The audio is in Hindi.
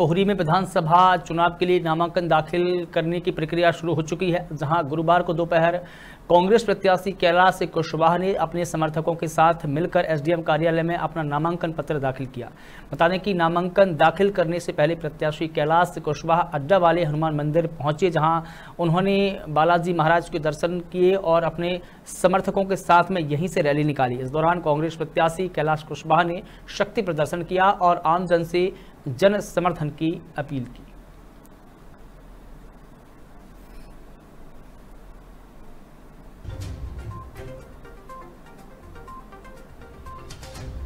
पोहरी में विधानसभा चुनाव के लिए नामांकन दाखिल करने की प्रक्रिया शुरू हो चुकी है जहां गुरुवार को दोपहर कांग्रेस प्रत्याशी कैलाश कुशवाहा ने अपने समर्थकों के साथ मिलकर एसडीएम कार्यालय में अपना नामांकन पत्र दाखिल किया बता दें कि नामांकन दाखिल करने से पहले प्रत्याशी कैलाश कुशवाहा अड्डा वाले हनुमान मंदिर पहुंचे जहां उन्होंने बालाजी महाराज के दर्शन किए और अपने समर्थकों के साथ में यहीं से रैली निकाली इस दौरान कांग्रेस प्रत्याशी कैलाश कुशवाहा ने शक्ति प्रदर्शन किया और आमजन से जन समर्थन की अपील की